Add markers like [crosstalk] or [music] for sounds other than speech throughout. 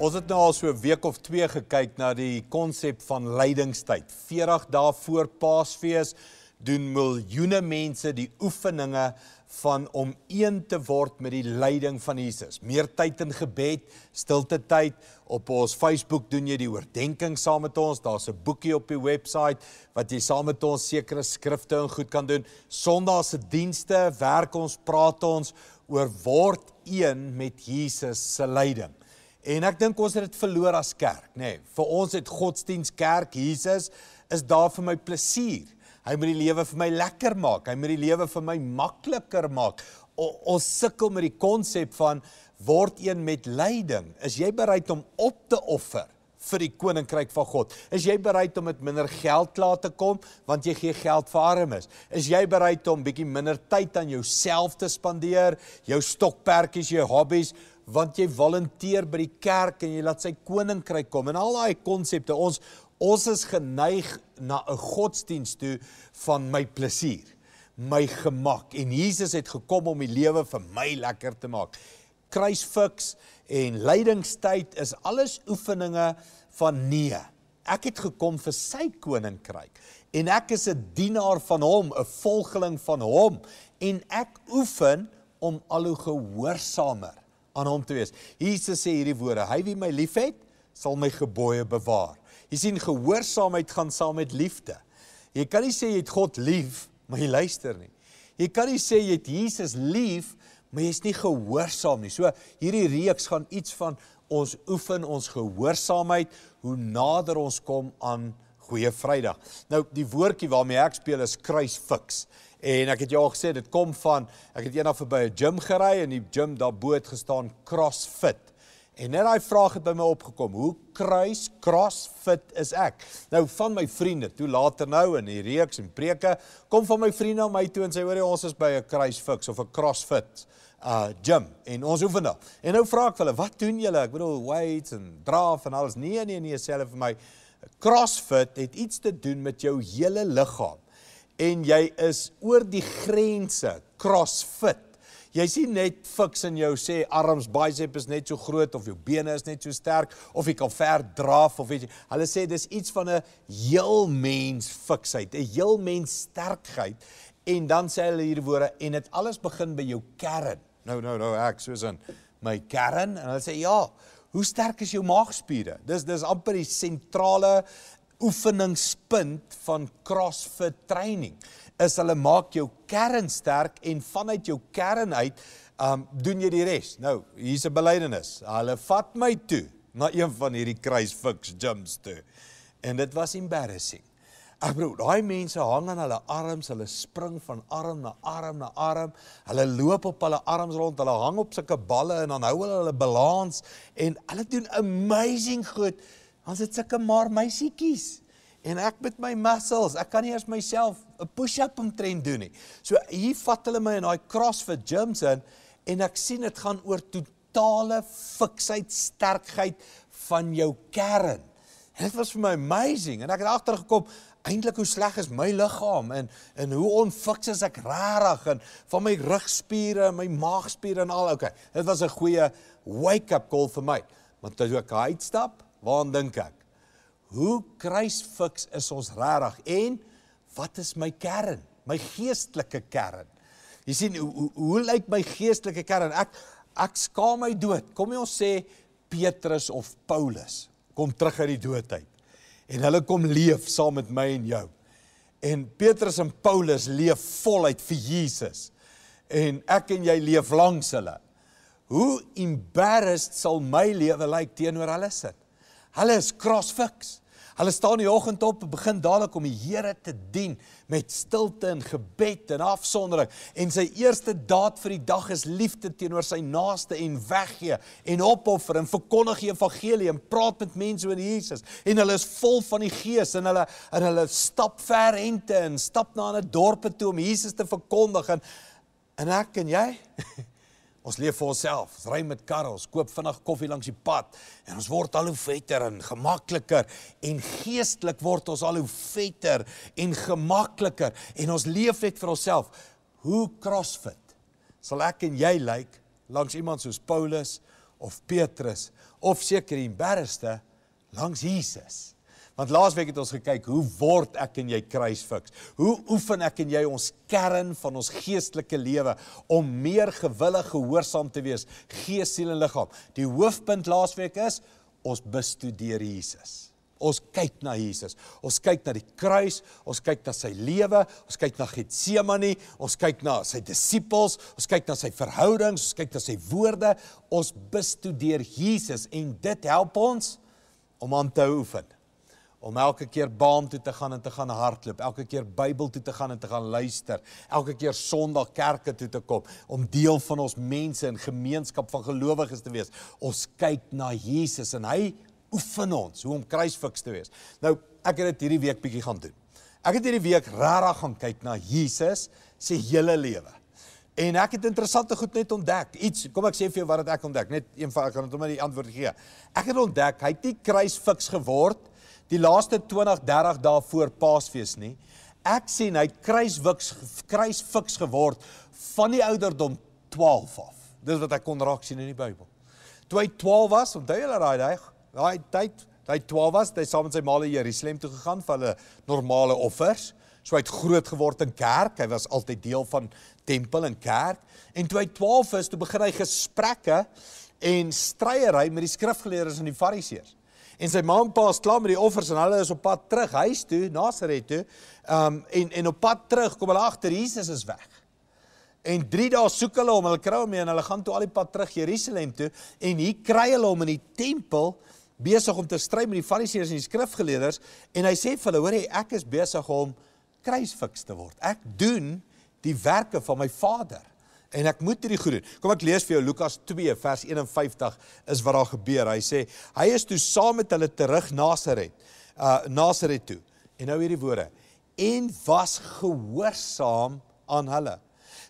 Ons het nou al so 'n week of 2 gekyk na die konsep van lydingstyd. 40 dae voor Paasfees doen miljoene mense die oefeninge van om een te word met die leiding van Jesus. Meer tyd in gebed, stilte tyd op ons Facebook doen jy die oordeenking saam met ons. Daar's 'n boekie op die webwerf wat jy saam met ons sekere skrifte en goed kan doen. Sondae se dienste, werk ons, praat ons oor word een met Jesus se leiding. En ek dink ons het dit verloor as kerk, nê. Nee, vir ons het godsdiens kerk Jesus is daar vir my plesier. Hy moet die lewe vir my lekker maak. Hy moet die lewe vir my makliker maak. O, ons sukkel met die konsep van word een met lyding. Is jy bereid om op te offer vir die koninkryk van God? Is jy bereid om met minder geld klaar te kom want jy gee geld vir armes? Is jy bereid om bietjie minder tyd aan jouself te spandeer, jou stokperdjies, jou hobbies? want jy volunteer by die kerk en jy laat sy koninkryk kom en al daai konsepte ons ons is geneig na 'n godsdienst toe van my plesier my gemak en Jesus het gekom om die lewe vir my lekker te maak kruisfiks en lydingstyd is alles oefeninge van nee ek het gekom vir sy koninkryk en ek is 'n dienaar van hom 'n volgeling van hom en ek oefen om al hoe gehoorsamer aan hom te wees. Jesus sê hierdie woorde: Hy wie my liefhet, sal my gebooie bewaar. Jy sien gehoorsaamheid gaan saam met liefde. Jy kan nie sê jy het God lief, maar jy luister nie. Jy kan nie sê jy het Jesus lief, maar jy's nie gehoorsaam nie. So hierdie reeks gaan iets van ons oefen ons gehoorsaamheid hoe nader ons kom aan Goeie Vrydag. Nou die woordjie waarmee ek speel is kruisfiks. En ek het jou al gesê dit kom van ek het eendag verby 'n gym gery en die gym daar bo het gestaan CrossFit. En net daai vraag het by my opgekom, hoe kruis CrossFit is ek? Nou van my vriende, toe later nou in die reeks en preke, kom van my vriende om my toe en sê hoor jy ons is by 'n CrossFit of 'n CrossFit uh gym en ons oefen daar. En nou vra ek hulle, wat doen julle? Ek bedoel weights en draf en alles. Nee nee nee, sê hulle vir my CrossFit het iets te doen met jou hele liggaam en jy is oor die grense crossfit. Jy sien net fiks in jou sê arms biceps is net so groot of jou bene is net so sterk of jy kan ver draaf of weet jy. Hulle sê dis iets van 'n heel mens fiksheid, 'n heel mens sterkheid en dan sê hulle hierdie woorde en dit alles begin by jou kern. Nou nou nou ek soos in my kern en hulle sê ja, hoe sterk is jou maagspiere? Dis dis amper die sentrale oefeningspunt van CrossFit training is hulle maak jou kern sterk en vanuit jou kern uit um doen jy die res. Nou, hier's 'n belydenis. Hulle vat my toe na een van hierdie CrossFit gyms toe. En dit was embarrassing. Ek bedoel, daai mense hang aan hulle arms, hulle spring van arm na arm na arm. Hulle loop op hulle arms rond, hulle hang op sulke balle en dan hou hulle hulle balans en hulle doen amazing goed. Ons het sulke maar meisietjies. En ek met my muscles, ek kan nie eers myself 'n push-up omtrent doen nie. So hier vat hulle my in daai CrossFit gyms in en ek sien dit gaan oor totale fiksheid, sterkheid van jou kern. Dit was vir my amazing en ek het agtergekom eintlik hoe sleg is my liggaam en en hoe onfiks is ek rarig en van my rugspiere en my maagspiere en al. Okay, dit was 'n goeie wake-up call vir my. Want toe ek uitstap, Waarin dink ek? Hoe kruisfiks is ons regtig en wat is my kern? My geestelike kern. Jy sien hoe hoe, hoe lyk my geestelike kern? Ek ek skaam my dood. Kom jy ons sê Petrus of Paulus kom terug uit die dood uit. En hulle kom leef saam met my en jou. En Petrus en Paulus leef voluit vir Jesus. En ek en jy leef langs hulle. Hoe embarrassed sal my lewe lyk teenoor hulle sit? Hulle is crossfix. Hulle staan in die oggend op en begin dadelik om die Here te dien met stilte en gebed en afsondering. En sy eerste daad vir die dag is liefde teenoor sy naaste en weggee en opoffer en verkondig die evangelie en praat met mense oor Jesus. En hulle is vol van die Gees en hulle en hulle stap ver heinte en stap na 'n dorp toe om Jesus te verkondig en en ek en jy [laughs] Ons leef vir onsself, ons ry met karre, ons koop vinnig koffie langs die pad en ons word al hoe vetter en gemakliker en geestelik word ons al hoe vetter en gemakliker en ons leef net vir onsself. Hoe CrossFit sal ek en jy lyk like, langs iemand soos Paulus of Petrus of seker die beste langs Jesus? Want laasweek het ons gekyk hoe word ek en jy kruisfiks? Hoe oefen ek en jy ons kern van ons geestelike lewe om meer gewillig gehoorsaam te wees, gees, siel en liggaam? Die hoofpunt laasweek is ons bestudeer Jesus. Ons kyk na Jesus. Ons kyk na die kruis, ons kyk na sy lewe, ons kyk na Getsemane, ons kyk na sy disippels, ons kyk na sy verhoudings, ons kyk na sy woorde. Ons bestudeer Jesus en dit help ons om aan te oefen om elke keer baam toe te gaan en te gaan hardloop, elke keer Bybel toe te gaan en te gaan luister, elke keer Sondag kerke toe te kom om deel van ons mense in gemeenskap van gelowiges te wees. Ons kyk na Jesus en hy oefen ons hoe om kruisfiks te wees. Nou, ek het dit hierdie week bietjie gaan doen. Ek het hierdie week regtig gaan kyk na Jesus se hele lewe. En ek het interessante goed net ontdek. Iets, kom ek sê vir jou wat ek ontdek, net eenvoudig kan ek net die antwoord gee. Ek het ontdek hy het nie kruisfiks geword die laaste 20 30 dae voor Paasfees nie. Ek sien hy kruisfiks kruisfiks geword van die ouderdom 12 af. Dis wat ek kon raak sien in die Bybel. Toe hy 12 was, onthou julle daai daai tyd, toe hy 12 was, hy saam met sy ma na Jerusalem toe gegaan vir hulle normale offers. So hy het groot geword in kerk. Hy was altyd deel van tempel en kerk. En toe hy 12 is, toe begin hy gesprekke en stryery met die skrifgeleerdes en die fariseërs. En sy ma en pa is klaar met die offers en hulle is op pad terug huis toe, Nazareth toe. Um en en op pad terug kom hulle agter Jesus is weg. En 3 dae soek hulle hom, hulle kry hom nie en hulle gaan toe al die pad terug Jerusalem toe en hier kry hulle hom in die tempel besig om te stry met die Fariseërs en die skrifgeleerders en hy sê vir hulle hoor hy ek is besig om kruisfiks te word. Ek doen die werke van my Vader en ek moet hierdie goed doen. Kom ek lees vir jou Lukas 2 vers 51 is wat daar gebeur. Hy sê hy is toe saam met hulle terug Nasaret. Uh Nasaret toe. En nou hierdie woorde en was gehoorsaam aan hulle.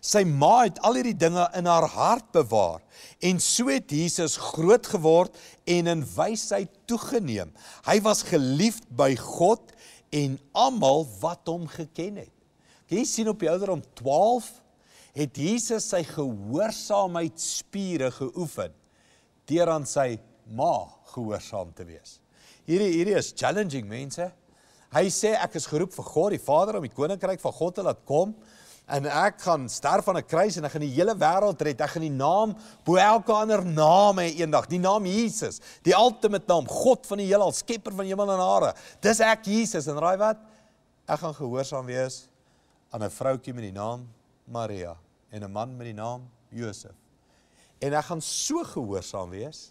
Sy ma het al hierdie dinge in haar hart bewaar en so het Jesus groot geword en in wysheid toegeneem. Hy was geliefd by God en almal wat hom geken het. Jy sien op die ouderdom 12 het Jesus sy gehoorsaamheidspiere geoefen deur aan sy ma gehoorsaam te wees. Hierdie hierdie is challenging mense. Hy sê ek is geroep vir God die Vader om die koninkryk van God te laat kom en ek gaan sterf aan 'n kruis en ek gaan die hele wêreld red. Ek gaan die naam bo elke ander naam hê eendag, die naam Jesus, die ultimate naam, God van die heelal, skepper van hemel en aarde. Dis ek Jesus en raai wat? Ek gaan gehoorsaam wees aan 'n vroutjie met die naam Maria en 'n man met die naam Josef. En ek gaan so gehoorsaam wees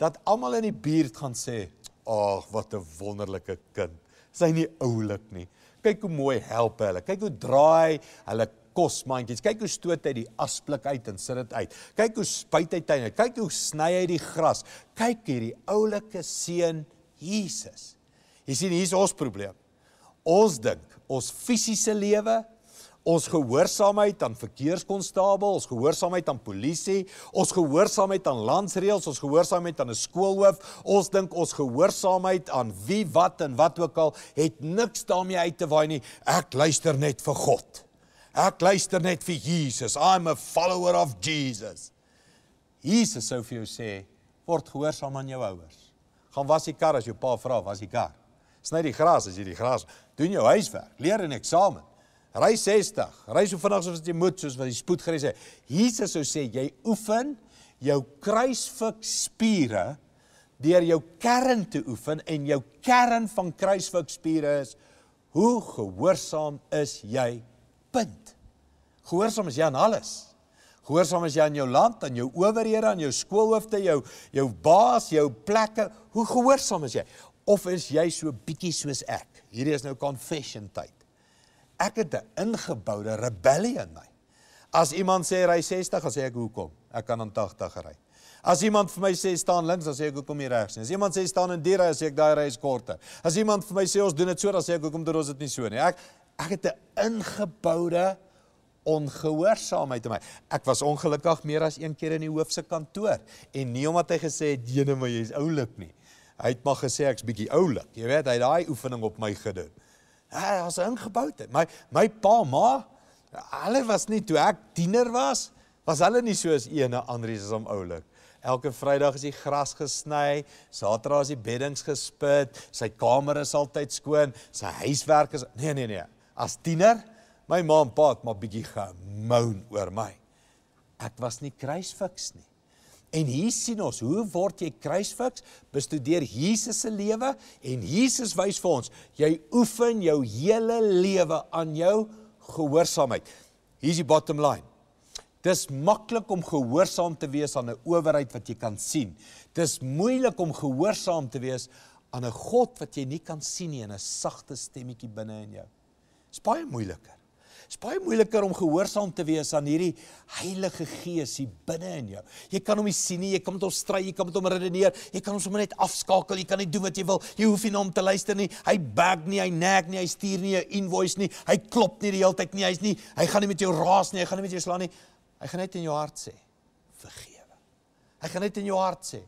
dat almal in die buurt gaan sê: "Ag, wat 'n wonderlike kind. Sy is nie oulik nie. Kyk hoe mooi help hulle. Kyk hoe draai hulle kosmandjies. Kyk hoe stoot hy die asblik uit en sit dit uit. Kyk hoe spuit hy tuine. Kyk hoe sny hy die gras. Kyk hierdie oulike seun Jesus. Jy sien, hier's ons probleem. Ons dink ons fisiese lewe ons gehoorsaamheid aan verkeerskonstabel, ons gehoorsaamheid aan polisie, ons gehoorsaamheid aan landsreëls, ons gehoorsaamheid aan 'n skoolhoof, ons dink ons gehoorsaamheid aan wie wat en wat ook al het niks daarmee uit te waai nie. Ek luister net vir God. Ek luister net vir Jesus. I'm a follower of Jesus. Jesus sou vir jou sê, word gehoorsaam aan jou ouers. Gaan was die kar as jou pa vra, was die kar. Sny die gras as jy die gras doen jou huiswerk, leer 'n eksamen. Ry 60. Ry so vinnig soos wat jy moet soos wat die spoedgereis sê. Jesus sou sê jy oefen jou kruisfikspiere deur jou kern te oefen en jou kern van kruisfikspiere is hoe gehoorsaam is jy? Punt. Gehoorsaam is jy aan alles. Gehoorsaam is jy aan jou land, aan jou owerhede, aan jou skoolhoofde, jou jou baas, jou plekke. Hoe gehoorsaam is jy? Of is jy so bietjie soos ek? Hierdie is nou confession tyd ek het 'n ingeboude rebellie in my. As iemand sê ry 60, dan sê ek hoekom? Ek kan aan 80 ry. As iemand vir my sê staan links, dan sê ek hoekom hier regs nie. As iemand sê staan in die ry, dan sê ek daai ry is korter. As iemand vir my sê ons doen dit so, dan sê ek hoekom doen ons dit nie so nie. Ek ek het 'n ingeboude ongehoorsaamheid in my. Ek was ongelukkig meer as een keer in die hoofse kantoor en nie omdat hy gesê het jene my jy's oulik nie. Hy het maar gesê ek's bietjie oulik. Jy weet, hy het daai oefening op my gedoen. Hy was ingebou het. My my pa ma, hulle was nie toe ek diener was, was hulle nie soos ene Andries is om oulik. Elke Vrydag is die gras gesny, Saterdag is die beddings gespit, sy kamer is altyd skoon, sy huiswerk is nee nee nee. As tiener, my ma en pa het maar bietjie gemoun oor my. Ek was nie kruisfiks nie. En hier sien ons hoe word jy kruisfiks? Bestudeer Jesus se lewe en Jesus wys vir ons, jy oefen jou hele lewe aan jou gehoorsaamheid. Hier's die bottom line. Dis maklik om gehoorsaam te wees aan 'n owerheid wat jy kan sien. Dis moeilik om gehoorsaam te wees aan 'n God wat jy nie kan sien nie en 'n sagte stemmetjie binne in jou. Dit's baie moeiliker. Dit is baie moeiliker om gehoorsaam te wees aan hierdie Heilige Gees hier binne in jou. Jy kan hom nie sien nie, jy kan met hom stry, jy kan met hom redeneer, jy kan hom sommer net afskakel, jy kan net doen wat jy wil. Jy hoef nie na hom te luister nie. Hy bak nie, hy nag nie, hy stuur nie 'n invoice nie. Hy klop nie die hele tyd nie. Hy's nie, hy gaan nie met jou raas nie, hy gaan nie met jou slaan nie. Hy gaan net in jou hart sê: "Vergewe." Hy gaan net in jou hart sê: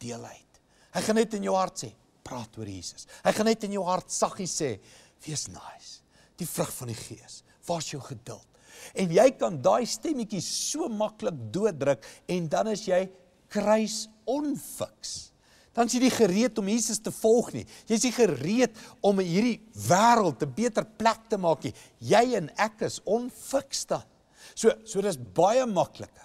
"Deel uit." Hy gaan net in jou hart sê: "Praat oor Jesus." Hy gaan net in jou hart saggies sê: "Wees nice." Die vrug van die Gees Waar's jou geduld? En jy kan daai stemmetjie so maklik dooddruk en dan is jy kruis onfiks. Dan is jy nie gereed om Jesus te volg nie. Jy's nie gereed om hierdie wêreld 'n beter plek te maak nie. Jy en ek is onfiks dan. So so dis baie makliker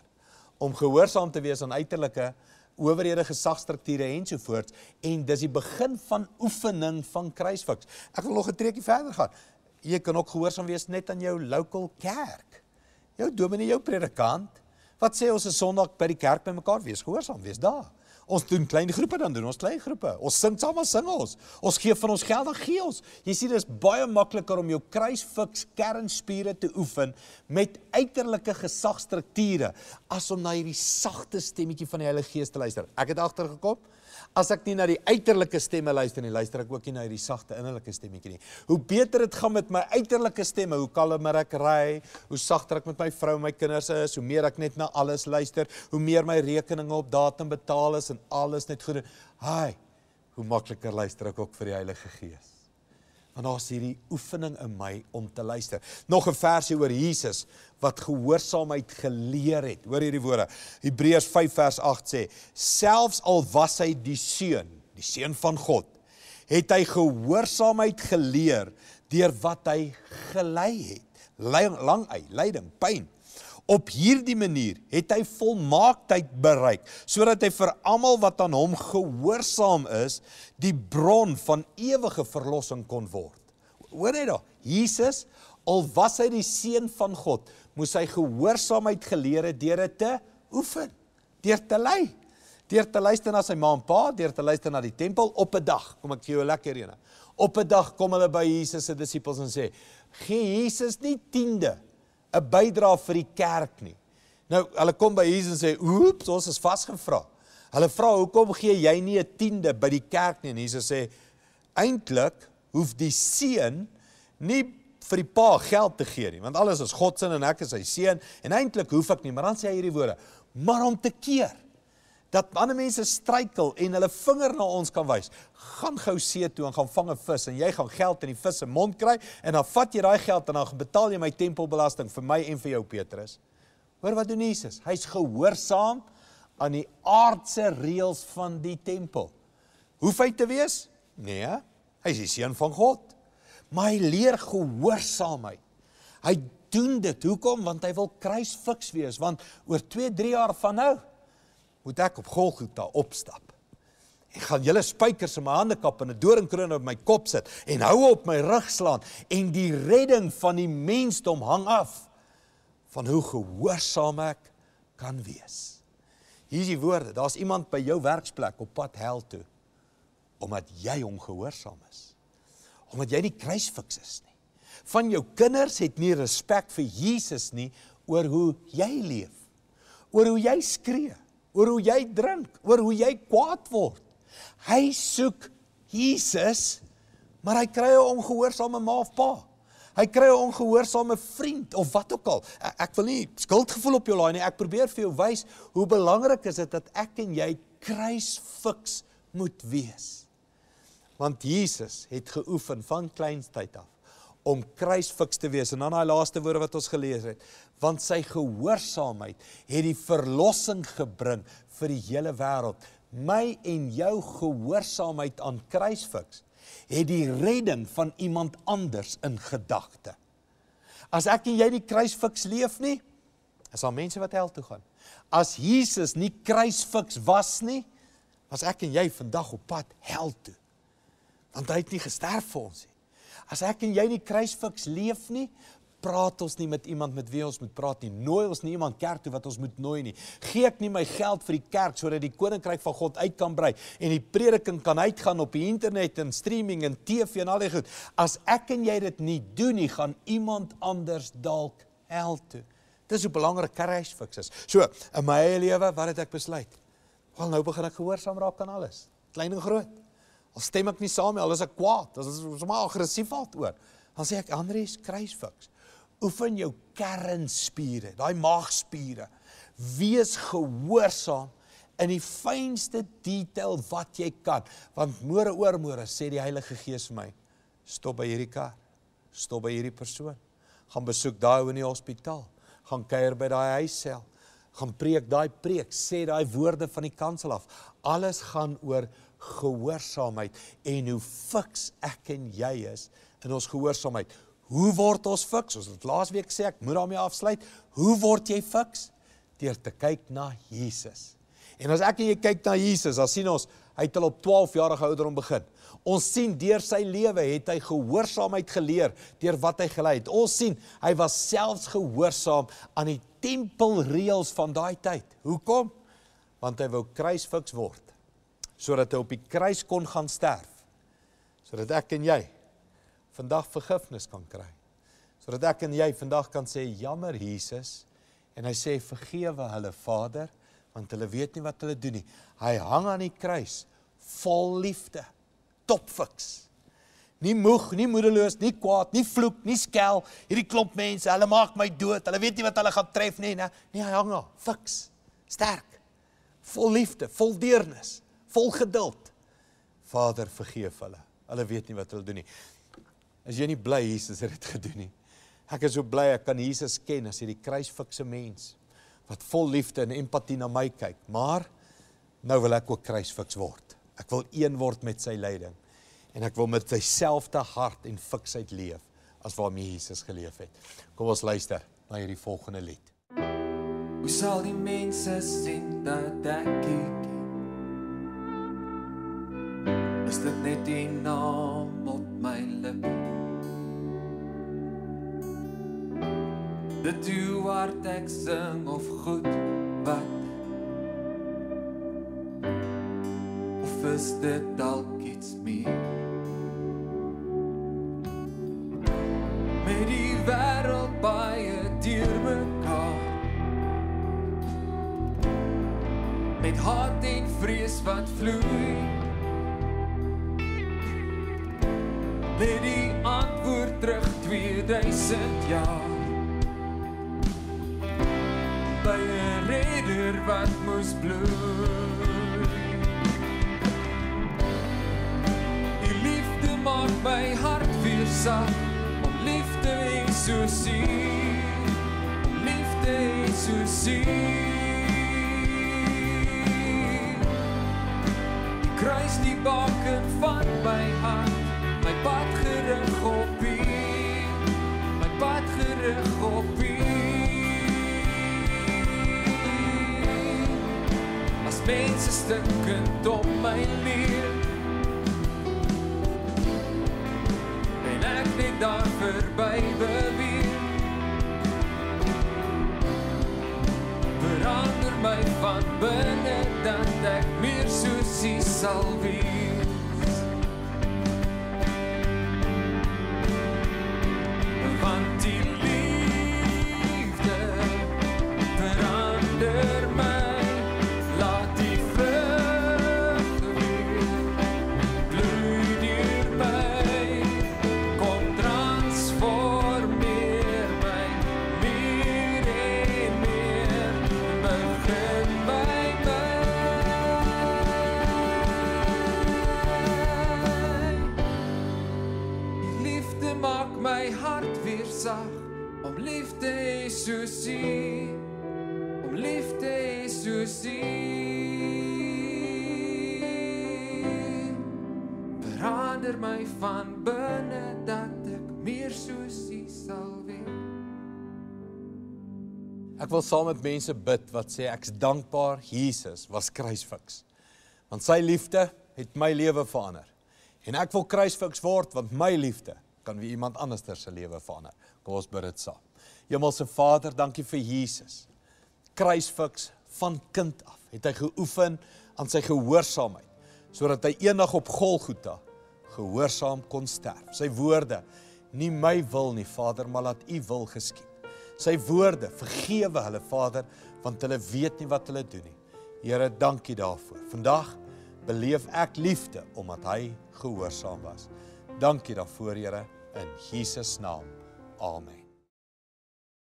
om gehoorsaam te wees aan uiterlike owerhede gesagstrukture ensovoorts en dis die begin van oefening van kruisfiks. Ek wil nog 'n treukie verder gaan jy kan ook gehoorsaam wees net aan jou local kerk. Jou dominee, jou predikant. Wat sê ons 'n Sondag by die kerk bymekaar wees, gehoorsaam wees daar. Ons doen klein groepe dan doen ons klein groepe. Ons sing saam, ons sing ons. Ons gee van ons geld aan gee ons. Jy sien dis baie makliker om jou kruisfiks kernspiere te oefen met uiterlike gesagstrukture as om na hierdie sagte stemmetjie van die Heilige Gees te luister. Ek het agtergekom, As ek nie na die uiterlike stemme luister nie, luister ek ook nie na hierdie sagte innerlike stemmetjie nie. Hoe beter dit gaan met my uiterlike stemme, hoe kalmer ek ry, hoe sagter ek met my vrou en my kinders is, hoe meer ek net na alles luister, hoe meer my rekeninge op datum betaal is en alles net goed. Haai, hoe makliker luister ek ook vir die Heilige Gees. Want daar's hierdie oefening in my om te luister. Nog 'n versie oor Jesus wat gehoorsaamheid geleer het. Hoor hierdie woorde. Hebreërs 5 vers 8 sê: "Selfs al was hy die seun, die seun van God, het hy gehoorsaamheid geleer deur wat hy gelei het. Lang uit, lyding, pyn. Op hierdie manier het hy volmaaktheid bereik, sodat hy vir almal wat aan hom gehoorsaam is, die bron van ewige verlossing kon word." Hoor jy da? Jesus al was hy die seun van God moes hy gehoorsaamheid geleer het deur dit te oefen, deur te lei, deur te luister na sy ma en pa, deur te luister na die tempel op 'n dag. Kom ek gee jou 'n lekker een. Op 'n dag kom hulle by Jesus se disippels en sê: "Gee Jesus nie tiende 'n bydrae vir die kerk nie." Nou, hulle kom by Jesus en sê: "Oeps, ons is vasgevra." Hulle vra: "Hoekom gee jy nie 'n tiende by die kerk nie?" En Jesus sê: "Eintlik hoef die seun nie vir die pa geld te gee nie, want alles is God se en ek is sy seun en eintlik hoef ek nie, maar dan sê hy hierdie woorde, maar om te keer dat ander mense struikel en hulle vinger na ons kan wys. Gaan gou see toe en gaan vang 'n vis en jy gaan geld in die vis se mond kry en dan vat jy daai geld en dan betaal jy my tempelbelasting vir my en vir jou Petrus. Hoor wat doen Jesus? Hy's gehoorsaam aan die aardse reëls van die tempel. Hoef hy te wees? Nee. He? Hy is die seun van God maar hy leer gehoorsaamheid. Hy doen dit. Hoekom? Want hy wil kruisfiks wees want oor 2, 3 jaar van nou moet ek op Golgotha opstap. Ek gaan julle spykers in my hande kap en 'n doringkroon op my kop sit en hou op my rug slaan en die redding van die mensdom hang af van hoe gehoorsaam ek kan wees. Hier is die woorde. Daar's iemand by jou werksplek op pad hel toe omdat jy hom gehoorsaam is omdat jy nie kruisfiks is nie. Van jou kinders het nie respek vir Jesus nie oor hoe jy leef. Oor hoe jy skree, oor hoe jy drink, oor hoe jy kwaad word. Hy soek Jesus, maar hy kry 'n ongehoorsame ma of pa. Hy kry 'n ongehoorsame vriend of wat ook al. E, ek wil nie skuldgevoel op jou laai nie. Ek probeer vir jou wys hoe belangrik is dit dat ek en jy kruisfiks moet wees. Want Jesus het geoefen van kleinstyd af om kruisfiks te wees en dan daai laaste woorde wat ons gelees het, want sy gehoorsaamheid het die verlossing gebring vir die hele wêreld. My en jou gehoorsaamheid aan kruisfiks het die redding van iemand anders in gedagte. As ek en jy die kruisfiks leef nie, is daar mense wat hel toe gaan. As Jesus nie kruisfiks was nie, was ek en jy vandag op pad hel toe want hy het nie gesterf vir ons nie. As ek en jy nie kruisfiks leef nie, praat ons nie met iemand met wie ons moet praat nie. Nooi ons nie iemand kerk toe wat ons moet nooi nie. Gee ek nie my geld vir die kerk sodat die koninkryk van God uit kan brei en die prediking kan uitgaan op die internet en streaming en TV en al die goed. As ek en jy dit nie doen nie, gaan iemand anders dalk hel toe. Dis hoe belangrik kruisfiks is. So, in my eie lewe, wat het ek besluit? Wel nou begin ek gehoorsaam raak aan alles, klein en groot. Al stem ek nie saam nie, al is ek kwaad, as ek sommer aggressief word oor. Dan sê ek Andreus kruisfix. Oefen jou kernspiere, daai maagspiere. Wees gehoorsaam in die fynste detail wat jy kan, want môre oor môre sê die Heilige Gees vir my, stop by hierdie kar, stop by hierdie persoon. Gaan besoek daai ou in die hospitaal, gaan kuier by daai huissel, gaan preek daai preek, sê daai woorde van die kansel af. Alles gaan oor gehoorsaamheid en hoe fiks ek en jy is in ons gehoorsaamheid. Hoe word ons fiks? Ons het laasweek sê ek moet daarmee afsluit. Hoe word jy fiks? Deur te kyk na Jesus. En as ek en jy kyk na Jesus, dan sien ons hy het al op 12 jarige ouderdom begin. Ons sien deur sy lewe het hy gehoorsaamheid geleer deur wat hy gelei het. Ons sien hy was selfs gehoorsaam aan die tempelreëls van daai tyd. Hoekom? Want hy wou kruisfiks word sodat hy op die kruis kon gaan sterf sodat ek en jy vandag vergifnis kan kry sodat ek en jy vandag kan sê jammer Jesus en hy sê vergewe hulle Vader want hulle weet nie wat hulle doen nie hy hang aan die kruis vol liefde topfiks nie moeg nie moedeloos nie kwaad nie vloek nie skel hierdie klomp mense hulle maak my dood hulle weet nie wat hulle gaan tref nie nee hy hang aan fiks sterk vol liefde vol deernis vol geduld. Vader, vergeef hulle. Hulle weet nie wat hulle doen nie. As jy nie bly Jesus het dit gedoen nie. Ek is so bly ek kan Jesus ken as hierdie kruisfikse mens wat vol liefde en empatie na my kyk. Maar nou wil ek ook kruisfiks word. Ek wil een word met sy lyding en ek wil met dieselfde hart en fiksheid leef as waarmee Jesus geleef het. Kom ons luister na hierdie volgende lied. Hoe sal die mense sien dat ek hier die naam op my lip. Dit u word ek sing of goed wat Of is dit dalk iets meer? Met die wêreld baie dier mekaar Met hart en vrees wat vloei het die antwoord terug 2000 jaar by 'n redder wat moes bloei die liefde maak my hart weer sag om liefde so sien liefde so sien kruis die balke van my hart my pad gerig op U. My pad gerig op U. As mense stinkend op my leer, en ek net daar verby beweer, verander my van binnen, dat ek meer soos U sal wees. my van binne dat ek meer soos U sal wees. Ek wil saam met mense bid wat sê ek's dankbaar Jesus was kruisfiks. Want sy liefde het my lewe verander. En ek wil kruisfiks word want my liefde kan wie iemand anderster se lewe verander. Kom ons bid dit saam. Hemelse Vader, dankie vir Jesus. Kruisfiks van kind af het hy geoefen aan sy gehoorsaamheid sodat hy eendag op Golgotha gehoorsaam kon sterf. Sy woorde: Nie my wil nie, Vader, maar laat U wil geskied. Sy woorde: Vergewe hulle, Vader, want hulle weet nie wat hulle doen nie. Here, dankie daarvoor. Vandag beleef ek liefde omdat hy gehoorsaam was. Dankie daarvoor, Here, in Jesus naam. Amen.